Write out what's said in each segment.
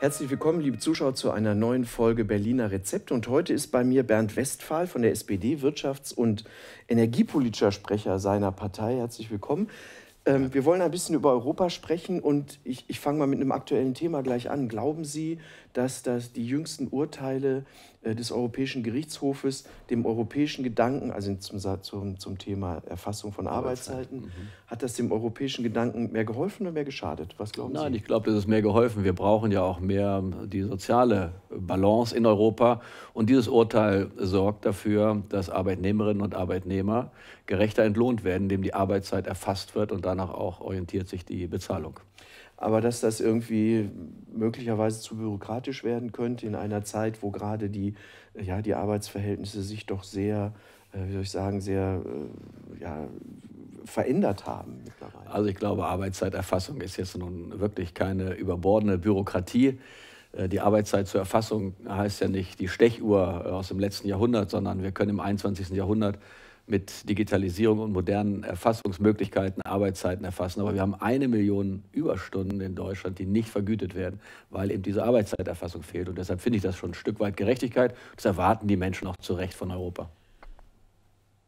Herzlich willkommen, liebe Zuschauer, zu einer neuen Folge Berliner Rezept. Und heute ist bei mir Bernd Westphal von der SPD, Wirtschafts- und energiepolitischer Sprecher seiner Partei. Herzlich willkommen. Ähm, wir wollen ein bisschen über Europa sprechen und ich, ich fange mal mit einem aktuellen Thema gleich an. Glauben Sie, dass das die jüngsten Urteile äh, des Europäischen Gerichtshofes dem europäischen Gedanken, also zum, zum, zum Thema Erfassung von Arbeitszeiten, mhm. hat das dem europäischen Gedanken mehr geholfen oder mehr geschadet? Was glauben Nein, Sie? Nein, ich glaube, das ist mehr geholfen. Wir brauchen ja auch mehr die soziale Balance in Europa. Und dieses Urteil sorgt dafür, dass Arbeitnehmerinnen und Arbeitnehmer gerechter entlohnt werden, indem die Arbeitszeit erfasst wird und danach auch orientiert sich die Bezahlung. Aber dass das irgendwie möglicherweise zu bürokratisch werden könnte in einer Zeit, wo gerade die, ja, die Arbeitsverhältnisse sich doch sehr, äh, wie soll ich sagen, sehr äh, ja, verändert haben mittlerweile. Also ich glaube, Arbeitszeiterfassung ist jetzt nun wirklich keine überbordene Bürokratie. Äh, die Arbeitszeit zur Erfassung heißt ja nicht die Stechuhr aus dem letzten Jahrhundert, sondern wir können im 21. Jahrhundert mit Digitalisierung und modernen Erfassungsmöglichkeiten Arbeitszeiten erfassen. Aber wir haben eine Million Überstunden in Deutschland, die nicht vergütet werden, weil eben diese Arbeitszeiterfassung fehlt. Und deshalb finde ich das schon ein Stück weit Gerechtigkeit. Das erwarten die Menschen auch zu Recht von Europa.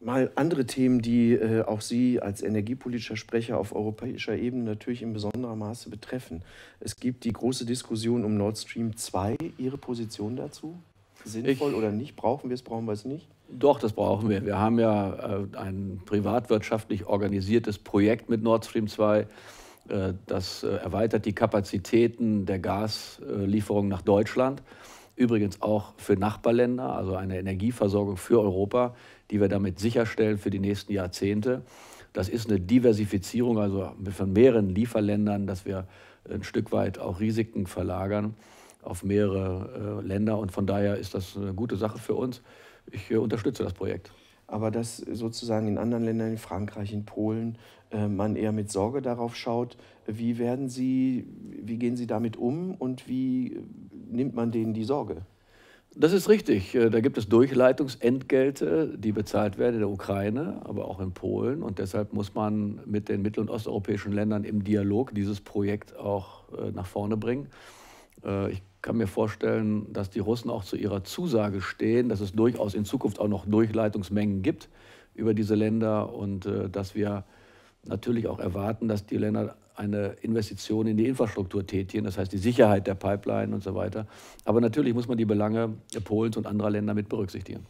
Mal andere Themen, die äh, auch Sie als energiepolitischer Sprecher auf europäischer Ebene natürlich in besonderem Maße betreffen. Es gibt die große Diskussion um Nord Stream 2. Ihre Position dazu? Sinnvoll ich, oder nicht? Brauchen wir es, brauchen wir es nicht? Doch, das brauchen wir. Wir haben ja äh, ein privatwirtschaftlich organisiertes Projekt mit Nord Stream 2. Äh, das äh, erweitert die Kapazitäten der Gaslieferung nach Deutschland. Übrigens auch für Nachbarländer, also eine Energieversorgung für Europa, die wir damit sicherstellen für die nächsten Jahrzehnte. Das ist eine Diversifizierung, also von mehreren Lieferländern, dass wir ein Stück weit auch Risiken verlagern auf mehrere Länder. Und von daher ist das eine gute Sache für uns ich äh, unterstütze das Projekt. Aber dass sozusagen in anderen Ländern, in Frankreich, in Polen, äh, man eher mit Sorge darauf schaut, wie werden sie, wie gehen sie damit um und wie äh, nimmt man denen die Sorge? Das ist richtig. Da gibt es Durchleitungsentgelte, die bezahlt werden in der Ukraine, aber auch in Polen. Und deshalb muss man mit den mittel- und osteuropäischen Ländern im Dialog dieses Projekt auch nach vorne bringen. Ich kann mir vorstellen, dass die Russen auch zu ihrer Zusage stehen, dass es durchaus in Zukunft auch noch Durchleitungsmengen gibt über diese Länder und äh, dass wir natürlich auch erwarten, dass die Länder eine Investition in die Infrastruktur tätigen, das heißt die Sicherheit der Pipeline und so weiter. Aber natürlich muss man die Belange Polens und anderer Länder mit berücksichtigen.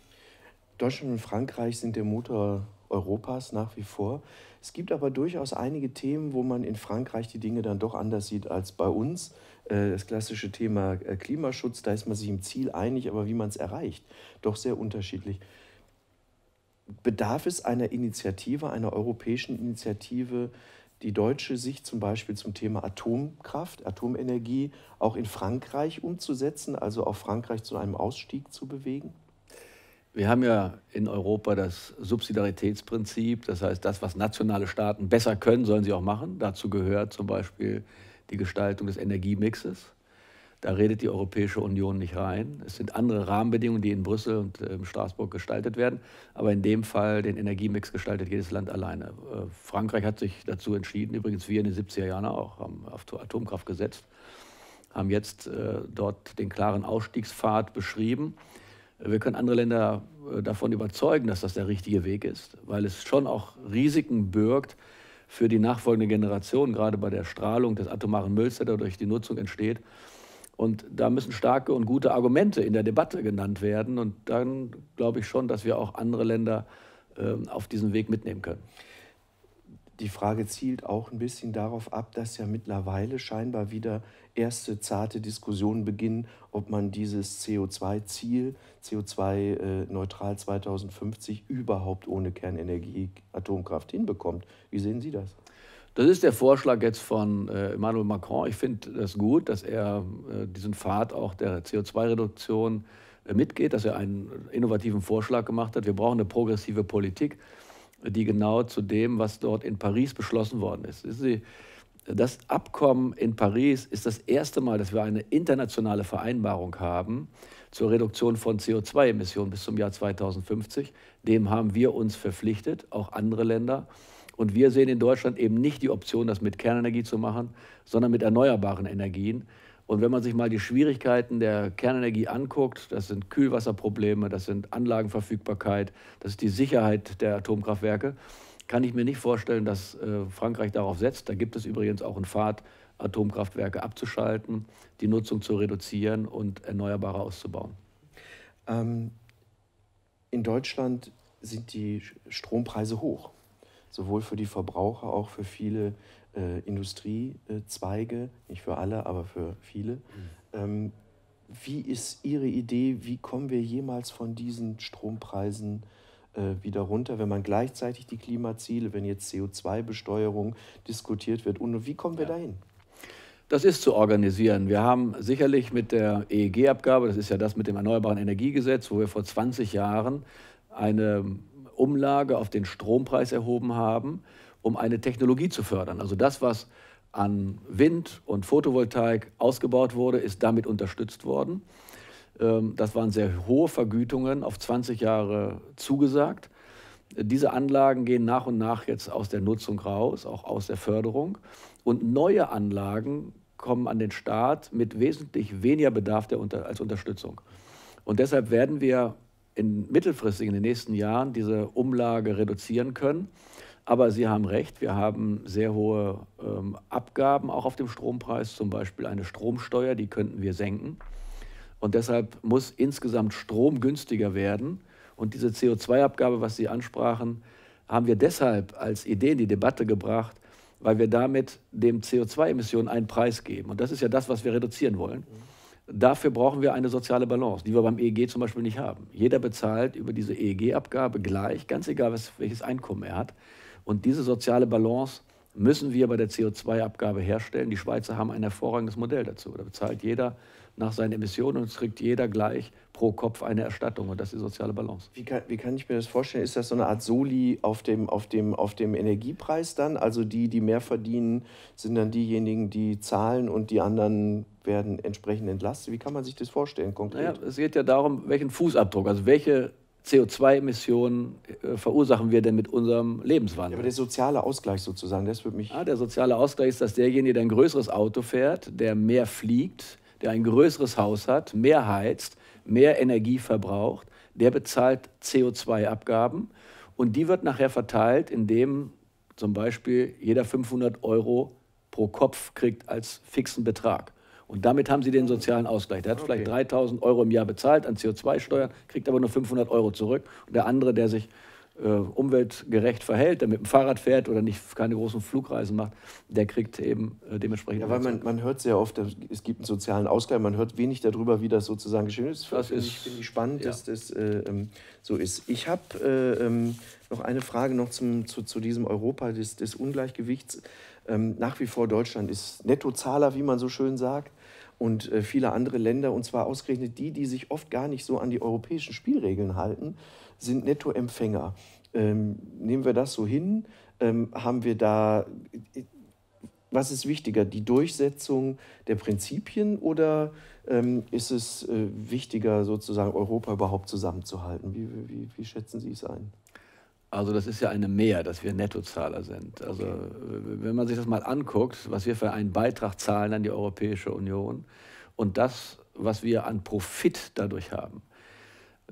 Deutschland und Frankreich sind der Motor Europas nach wie vor. Es gibt aber durchaus einige Themen, wo man in Frankreich die Dinge dann doch anders sieht als bei uns. Äh, das klassische Thema äh, Klimaschutz, da ist man sich im Ziel einig, aber wie man es erreicht, doch sehr unterschiedlich. Bedarf es einer Initiative, einer europäischen Initiative, die deutsche Sicht zum Beispiel zum Thema Atomkraft, Atomenergie auch in Frankreich umzusetzen, also auch Frankreich zu einem Ausstieg zu bewegen? Wir haben ja in Europa das Subsidiaritätsprinzip, das heißt, das, was nationale Staaten besser können, sollen sie auch machen. Dazu gehört zum Beispiel die Gestaltung des Energiemixes. Da redet die Europäische Union nicht rein. Es sind andere Rahmenbedingungen, die in Brüssel und äh, in Straßburg gestaltet werden. Aber in dem Fall, den Energiemix gestaltet jedes Land alleine. Äh, Frankreich hat sich dazu entschieden, übrigens wir in den 70er Jahren auch, haben auf Atomkraft gesetzt, haben jetzt äh, dort den klaren Ausstiegspfad beschrieben. Wir können andere Länder äh, davon überzeugen, dass das der richtige Weg ist, weil es schon auch Risiken birgt für die nachfolgende Generation, gerade bei der Strahlung des atomaren Mülls, der dadurch die Nutzung entsteht. Und da müssen starke und gute Argumente in der Debatte genannt werden. Und dann glaube ich schon, dass wir auch andere Länder ähm, auf diesen Weg mitnehmen können die Frage zielt auch ein bisschen darauf ab, dass ja mittlerweile scheinbar wieder erste zarte Diskussionen beginnen, ob man dieses CO2-Ziel, CO2-neutral 2050, überhaupt ohne Kernenergie, Atomkraft hinbekommt. Wie sehen Sie das? Das ist der Vorschlag jetzt von äh, Emmanuel Macron. Ich finde das gut, dass er äh, diesen Pfad auch der CO2-Reduktion äh, mitgeht, dass er einen innovativen Vorschlag gemacht hat. Wir brauchen eine progressive Politik die genau zu dem, was dort in Paris beschlossen worden ist. Das Abkommen in Paris ist das erste Mal, dass wir eine internationale Vereinbarung haben zur Reduktion von CO2-Emissionen bis zum Jahr 2050. Dem haben wir uns verpflichtet, auch andere Länder. Und wir sehen in Deutschland eben nicht die Option, das mit Kernenergie zu machen, sondern mit erneuerbaren Energien. Und wenn man sich mal die Schwierigkeiten der Kernenergie anguckt, das sind Kühlwasserprobleme, das sind Anlagenverfügbarkeit, das ist die Sicherheit der Atomkraftwerke, kann ich mir nicht vorstellen, dass äh, Frankreich darauf setzt. Da gibt es übrigens auch einen Pfad, Atomkraftwerke abzuschalten, die Nutzung zu reduzieren und Erneuerbare auszubauen. Ähm, in Deutschland sind die Strompreise hoch, sowohl für die Verbraucher, auch für viele äh, Industriezweige, nicht für alle, aber für viele. Mhm. Ähm, wie ist Ihre Idee, wie kommen wir jemals von diesen Strompreisen äh, wieder runter, wenn man gleichzeitig die Klimaziele, wenn jetzt CO2-Besteuerung diskutiert wird? Und wie kommen wir ja. dahin? Das ist zu organisieren. Wir haben sicherlich mit der EEG-Abgabe, das ist ja das mit dem Erneuerbaren Energiegesetz, wo wir vor 20 Jahren eine Umlage auf den Strompreis erhoben haben, um eine Technologie zu fördern. Also das, was an Wind und Photovoltaik ausgebaut wurde, ist damit unterstützt worden. Ähm, das waren sehr hohe Vergütungen, auf 20 Jahre zugesagt. Diese Anlagen gehen nach und nach jetzt aus der Nutzung raus, auch aus der Förderung. Und neue Anlagen kommen an den Staat mit wesentlich weniger Bedarf Unter als Unterstützung. Und deshalb werden wir in mittelfristig in den nächsten Jahren diese Umlage reduzieren können. Aber Sie haben recht, wir haben sehr hohe ähm, Abgaben auch auf dem Strompreis, zum Beispiel eine Stromsteuer, die könnten wir senken. Und deshalb muss insgesamt Strom günstiger werden. Und diese CO2-Abgabe, was Sie ansprachen, haben wir deshalb als Idee in die Debatte gebracht, weil wir damit dem CO2-Emissionen einen Preis geben. Und das ist ja das, was wir reduzieren wollen. Dafür brauchen wir eine soziale Balance, die wir beim EEG zum Beispiel nicht haben. Jeder bezahlt über diese EEG-Abgabe gleich, ganz egal, was, welches Einkommen er hat. Und diese soziale Balance müssen wir bei der CO2-Abgabe herstellen. Die Schweizer haben ein hervorragendes Modell dazu. Da bezahlt jeder nach seinen Emissionen und es kriegt jeder gleich pro Kopf eine Erstattung und das ist die soziale Balance. Wie kann, wie kann ich mir das vorstellen? Ist das so eine Art Soli auf dem, auf, dem, auf dem Energiepreis dann? Also die, die mehr verdienen, sind dann diejenigen, die zahlen und die anderen werden entsprechend entlastet? Wie kann man sich das vorstellen konkret? Naja, es geht ja darum, welchen Fußabdruck, also welche CO2-Emissionen äh, verursachen wir denn mit unserem Lebenswandel? Ja, aber der soziale Ausgleich sozusagen, das würde mich. Ah, der soziale Ausgleich ist, dass derjenige, der ein größeres Auto fährt, der mehr fliegt, der ein größeres Haus hat, mehr heizt, mehr Energie verbraucht, der bezahlt CO2-Abgaben und die wird nachher verteilt, indem zum Beispiel jeder 500 Euro pro Kopf kriegt als fixen Betrag. Und damit haben sie den sozialen Ausgleich. Der hat okay. vielleicht 3000 Euro im Jahr bezahlt an CO2-Steuern, kriegt aber nur 500 Euro zurück. Und der andere, der sich äh, umweltgerecht verhält, der mit dem Fahrrad fährt oder nicht, keine großen Flugreisen macht, der kriegt eben äh, dementsprechend. Ja, weil man, man hört sehr oft, es gibt einen sozialen Ausgleich, man hört wenig darüber, wie das sozusagen geschehen ist. Das finde ich, ich spannend, ja. dass das äh, ähm, so ist. Ich habe äh, ähm, noch eine Frage noch zum, zu, zu diesem Europa des, des Ungleichgewichts. Ähm, nach wie vor Deutschland ist Nettozahler, wie man so schön sagt und äh, viele andere Länder, und zwar ausgerechnet die, die sich oft gar nicht so an die europäischen Spielregeln halten, sind Nettoempfänger. Ähm, nehmen wir das so hin, ähm, haben wir da, äh, was ist wichtiger, die Durchsetzung der Prinzipien oder ähm, ist es äh, wichtiger, sozusagen Europa überhaupt zusammenzuhalten? Wie, wie, wie schätzen Sie es ein? Also das ist ja eine Mehr, dass wir Nettozahler sind. Also okay. wenn man sich das mal anguckt, was wir für einen Beitrag zahlen an die Europäische Union und das, was wir an Profit dadurch haben.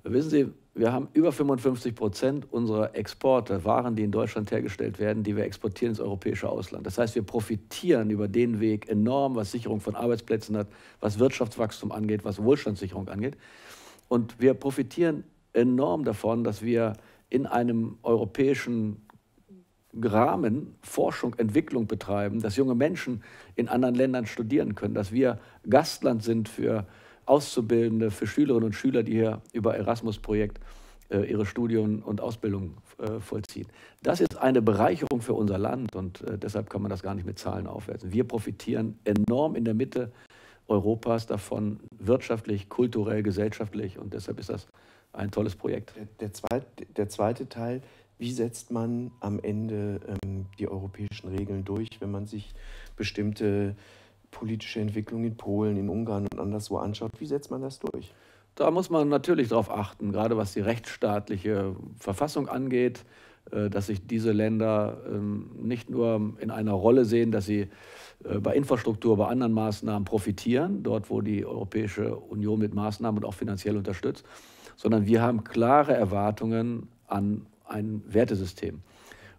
Wissen Sie, wir haben über 55 Prozent unserer Exporte, Waren, die in Deutschland hergestellt werden, die wir exportieren ins europäische Ausland. Das heißt, wir profitieren über den Weg enorm, was Sicherung von Arbeitsplätzen hat, was Wirtschaftswachstum angeht, was Wohlstandssicherung angeht. Und wir profitieren enorm davon, dass wir in einem europäischen Rahmen Forschung, Entwicklung betreiben, dass junge Menschen in anderen Ländern studieren können, dass wir Gastland sind für Auszubildende, für Schülerinnen und Schüler, die hier über Erasmus-Projekt äh, ihre Studien und Ausbildung äh, vollziehen. Das ist eine Bereicherung für unser Land und äh, deshalb kann man das gar nicht mit Zahlen aufwerten. Wir profitieren enorm in der Mitte Europas davon, wirtschaftlich, kulturell, gesellschaftlich und deshalb ist das ein tolles Projekt. Der, der, zweite, der zweite Teil, wie setzt man am Ende ähm, die europäischen Regeln durch, wenn man sich bestimmte politische Entwicklungen in Polen, in Ungarn und anderswo anschaut? Wie setzt man das durch? Da muss man natürlich darauf achten, gerade was die rechtsstaatliche Verfassung angeht, äh, dass sich diese Länder ähm, nicht nur in einer Rolle sehen, dass sie äh, bei Infrastruktur, bei anderen Maßnahmen profitieren, dort wo die Europäische Union mit Maßnahmen und auch finanziell unterstützt, sondern wir haben klare Erwartungen an ein Wertesystem.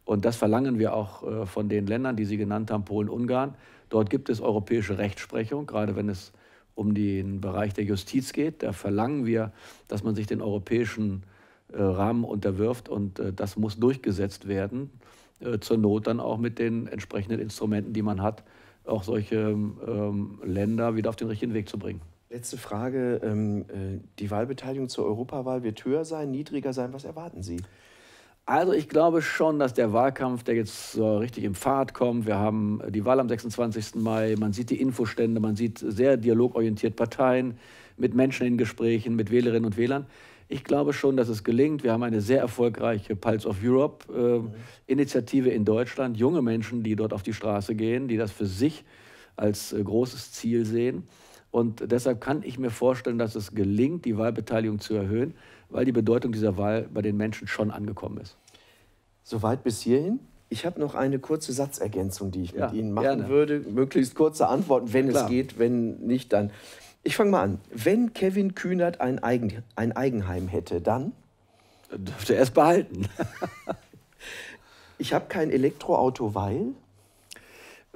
Und das verlangen wir auch äh, von den Ländern, die Sie genannt haben, Polen, Ungarn. Dort gibt es europäische Rechtsprechung, gerade wenn es um den Bereich der Justiz geht. Da verlangen wir, dass man sich den europäischen äh, Rahmen unterwirft und äh, das muss durchgesetzt werden. Zur Not dann auch mit den entsprechenden Instrumenten, die man hat, auch solche ähm, Länder wieder auf den richtigen Weg zu bringen. Letzte Frage. Ähm, äh, die Wahlbeteiligung zur Europawahl wird höher sein, niedriger sein. Was erwarten Sie? Also ich glaube schon, dass der Wahlkampf, der jetzt so richtig im Fahrt kommt, wir haben die Wahl am 26. Mai, man sieht die Infostände, man sieht sehr dialogorientiert Parteien mit Menschen in Gesprächen, mit Wählerinnen und Wählern. Ich glaube schon, dass es gelingt. Wir haben eine sehr erfolgreiche Pulse of Europe-Initiative äh, mhm. in Deutschland. Junge Menschen, die dort auf die Straße gehen, die das für sich als äh, großes Ziel sehen. Und deshalb kann ich mir vorstellen, dass es gelingt, die Wahlbeteiligung zu erhöhen, weil die Bedeutung dieser Wahl bei den Menschen schon angekommen ist. Soweit bis hierhin. Ich habe noch eine kurze Satzergänzung, die ich ja, mit Ihnen machen gerne. würde. Möglichst kurze Antworten, wenn Klar. es geht, wenn nicht, dann. Ich fange mal an. Wenn Kevin Kühnert ein, Eigen, ein Eigenheim hätte, dann? Dürfte er es behalten. ich habe kein Elektroauto, weil?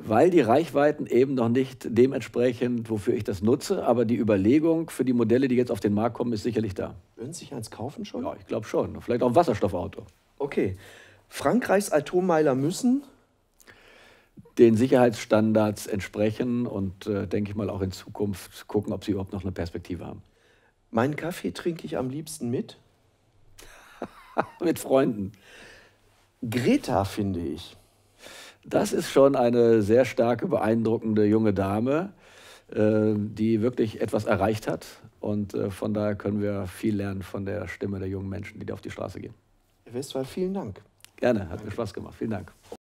weil die Reichweiten eben noch nicht dementsprechend, wofür ich das nutze. Aber die Überlegung für die Modelle, die jetzt auf den Markt kommen, ist sicherlich da. Würden Sie sich eins kaufen schon? Ja, ich glaube schon. Vielleicht auch ein Wasserstoffauto. Okay. Frankreichs Atommeiler müssen den Sicherheitsstandards entsprechen und äh, denke ich mal auch in Zukunft gucken, ob sie überhaupt noch eine Perspektive haben. Meinen Kaffee trinke ich am liebsten mit? mit Freunden. Greta finde ich das ist schon eine sehr starke, beeindruckende junge Dame, äh, die wirklich etwas erreicht hat. Und äh, von daher können wir viel lernen von der Stimme der jungen Menschen, die da auf die Straße gehen. Herr Westphal, vielen Dank. Gerne, hat Danke. mir Spaß gemacht. Vielen Dank.